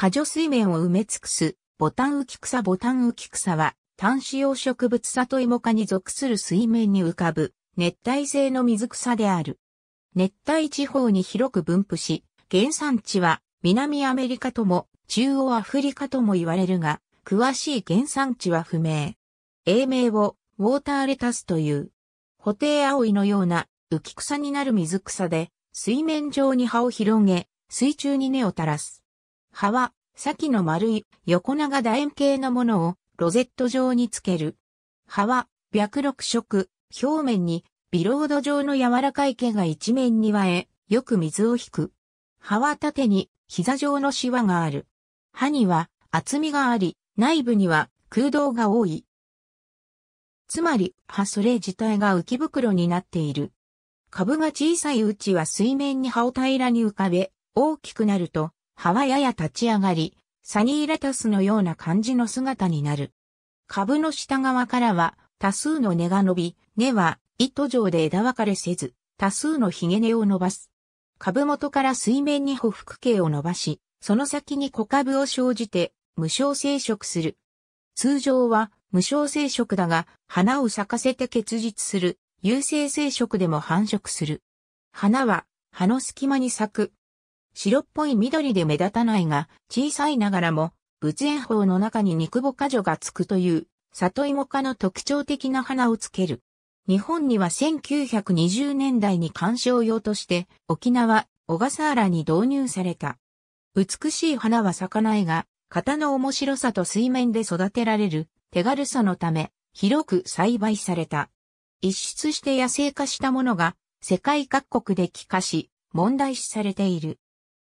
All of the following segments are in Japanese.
過剰水面を埋め尽くす、ボタン浮き草ボタン浮き草は、単子葉植物里芋科に属する水面に浮かぶ、熱帯性の水草である。熱帯地方に広く分布し、原産地は南アメリカとも中央アフリカとも言われるが、詳しい原産地は不明。英名をウォーターレタスという、ホテイアオイのような浮き草になる水草で、水面上に葉を広げ、水中に根を垂らす。葉は、先の丸い横長楕円形のものをロゼット状につける。葉は、白緑色、表面にビロード状の柔らかい毛が一面に割え、よく水を引く。葉は縦に膝状のシワがある。歯には厚みがあり、内部には空洞が多い。つまり、葉それ自体が浮き袋になっている。株が小さいうちは水面に葉を平らに浮かべ、大きくなると葉はやや立ち上がり、サニーレタスのような感じの姿になる。株の下側からは多数の根が伸び、根は糸状で枝分かれせず、多数のヒゲ根を伸ばす。株元から水面に匍匐茎を伸ばし、その先に小株を生じて無償生殖する。通常は無償生殖だが、花を咲かせて結実する、有性生殖でも繁殖する。花は、葉の隙間に咲く、白っぽい緑で目立たないが、小さいながらも、仏炎法の中に肉母か女がつくという、里芋科の特徴的な花をつける。日本には1920年代に観賞用として、沖縄、小笠原に導入された。美しい花は咲かないが、型の面白さと水面で育てられる手軽さのため、広く栽培された。一出して野生化したものが世界各国で帰化し、問題視されている。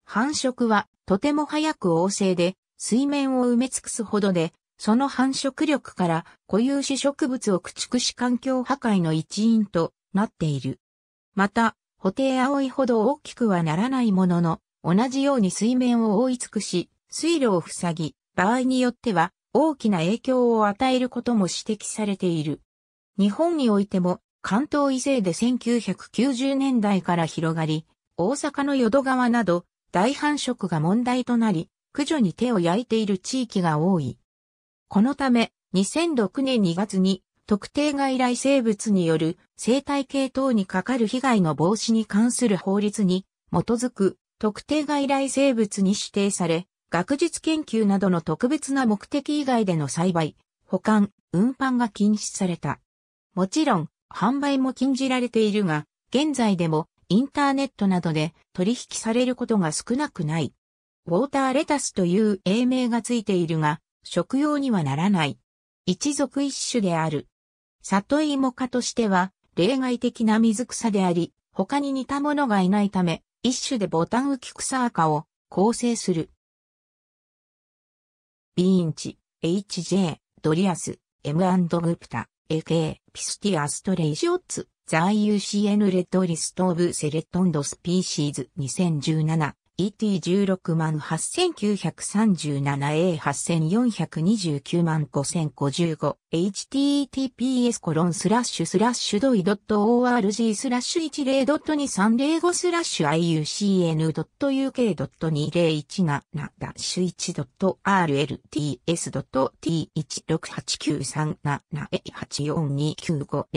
繁殖はとても早く旺盛で、水面を埋め尽くすほどで、その繁殖力から固有種植物を駆逐し環境破壊の一因となっている。また、ホテイアオイほど大きくはならないものの、同じように水面を覆い尽くし、水路を塞ぎ、場合によっては大きな影響を与えることも指摘されている。日本においても関東以西で1990年代から広がり、大阪の淀川など大繁殖が問題となり、駆除に手を焼いている地域が多い。このため、2006年2月に特定外来生物による生態系等にかかる被害の防止に関する法律に基づく特定外来生物に指定され、学術研究などの特別な目的以外での栽培、保管、運搬が禁止された。もちろん、販売も禁じられているが、現在でもインターネットなどで取引されることが少なくない。ウォーターレタスという英名がついているが、食用にはならない。一族一種である。里芋科としては、例外的な水草であり、他に似たものがいないため、一種でボタン浮き草科を構成する。ビーンチ、HJ、ドリアス、M& グプタ、AK、ピスティアストレイジオッツ。The IUCN Red List of s e l e c t ー d Species 2017 ET16 8937A8429 万 5055https コロンスラッシュスラッシュドイドット org スラッシュ10ドット2305スラッシュ iucn ドット uk ドット2017シュ1ドット rlts ドット t 1689378429505ド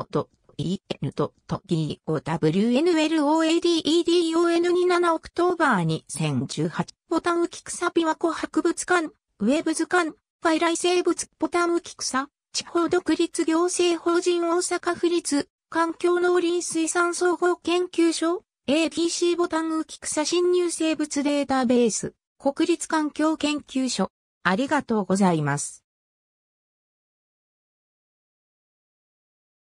ット t o e n d o w n l o a d e d o n 2 7オクトーバー2018ボタンウキ草琵琶湖博物館ウェブ図鑑外来生物ボタンウキ草地方独立行政法人大阪府立環境農林水産総合研究所 ABC ボタンウキ草侵入生物データベース国立環境研究所ありがとうございます。